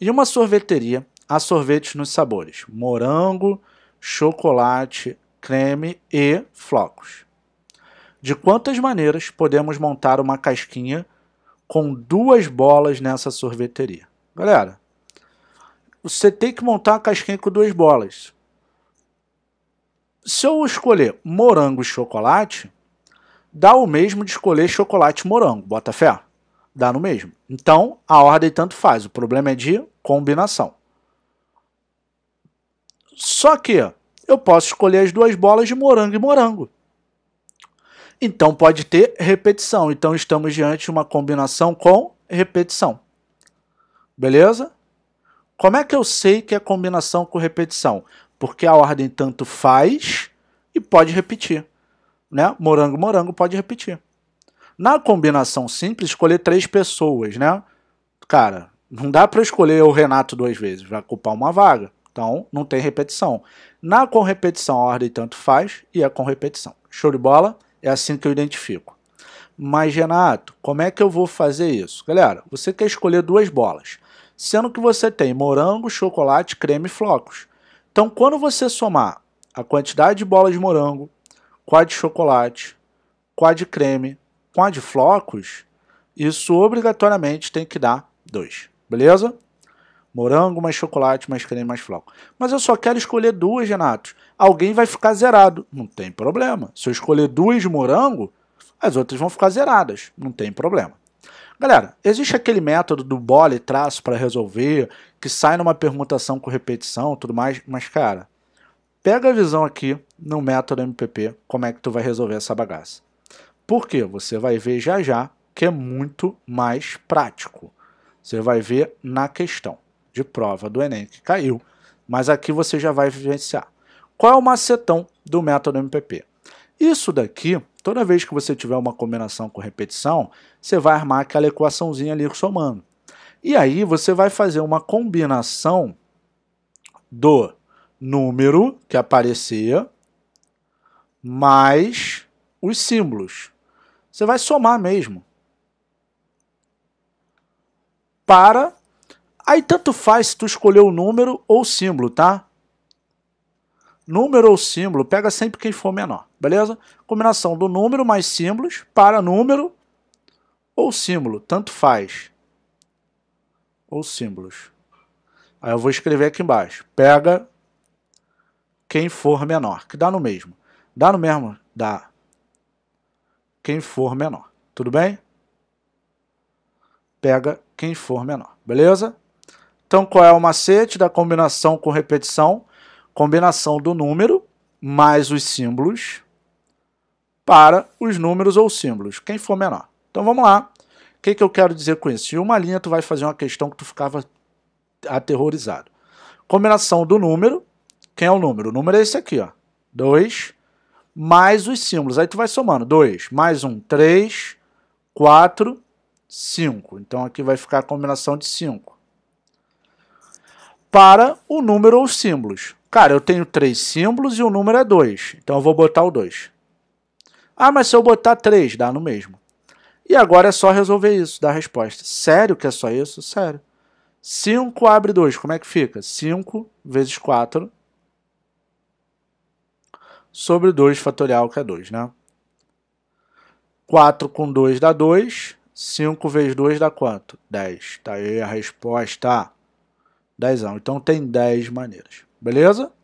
E uma sorveteria a sorvetes nos sabores morango, chocolate, creme e flocos. De quantas maneiras podemos montar uma casquinha com duas bolas nessa sorveteria? Galera, você tem que montar a casquinha com duas bolas. Se eu escolher morango e chocolate, dá o mesmo de escolher chocolate e morango, bota fé? dá no mesmo. Então, a ordem tanto faz, o problema é de combinação. Só que eu posso escolher as duas bolas de morango e morango. Então pode ter repetição. Então estamos diante de uma combinação com repetição. Beleza? Como é que eu sei que é combinação com repetição? Porque a ordem tanto faz e pode repetir. Né? Morango, morango pode repetir. Na combinação simples, escolher três pessoas, né? Cara, não dá para escolher o Renato duas vezes, vai ocupar uma vaga. Então, não tem repetição. Na com repetição, a ordem tanto faz e a com repetição. Show de bola? É assim que eu identifico. Mas, Renato, como é que eu vou fazer isso? Galera, você quer escolher duas bolas, sendo que você tem morango, chocolate, creme e flocos. Então, quando você somar a quantidade de bolas de morango, com de chocolate, com de creme, com a de flocos, isso obrigatoriamente tem que dar 2, beleza? Morango, mais chocolate, mais creme, mais floco. Mas eu só quero escolher duas, Renato. Alguém vai ficar zerado. Não tem problema. Se eu escolher duas de morango, as outras vão ficar zeradas. Não tem problema. Galera, existe aquele método do bola e traço para resolver, que sai numa permutação com repetição tudo mais, mas cara, pega a visão aqui no método MPP, como é que tu vai resolver essa bagaça. Porque você vai ver já já que é muito mais prático. Você vai ver na questão de prova do Enem que caiu, mas aqui você já vai vivenciar. Qual é o macetão do método MPP? Isso daqui, toda vez que você tiver uma combinação com repetição, você vai armar aquela equaçãozinha ali somando. E aí você vai fazer uma combinação do número que aparecia mais os símbolos. Você vai somar mesmo. Para. Aí tanto faz se tu escolher o número ou o símbolo, tá? Número ou símbolo, pega sempre quem for menor, beleza? Combinação do número mais símbolos para número ou símbolo, tanto faz. Ou símbolos. Aí eu vou escrever aqui embaixo. Pega quem for menor, que dá no mesmo. Dá no mesmo? Dá quem for menor. Tudo bem? Pega quem for menor, beleza? Então, qual é o macete da combinação com repetição? Combinação do número mais os símbolos para os números ou símbolos, quem for menor. Então, vamos lá. O que, que eu quero dizer com isso? Em uma linha, tu vai fazer uma questão que tu ficava aterrorizado. Combinação do número. Quem é o número? O número é esse aqui, ó. 2 mais os símbolos. Aí tu vai somando 2 mais 1, um, 3, 4, 5. Então aqui vai ficar a combinação de 5. Para o número ou símbolos. Cara, eu tenho 3 símbolos e o número é 2. Então eu vou botar o 2. Ah, mas se eu botar 3, dá no mesmo. E agora é só resolver isso, dar a resposta. Sério que é só isso? Sério. 5 abre 2, como é que fica? 5 vezes 4, sobre 2 fatorial, que é 2, né? 4 com 2 dá 2, 5 vezes 2 dá quanto? 10. Tá aí a resposta. 10. Então tem 10 maneiras. Beleza?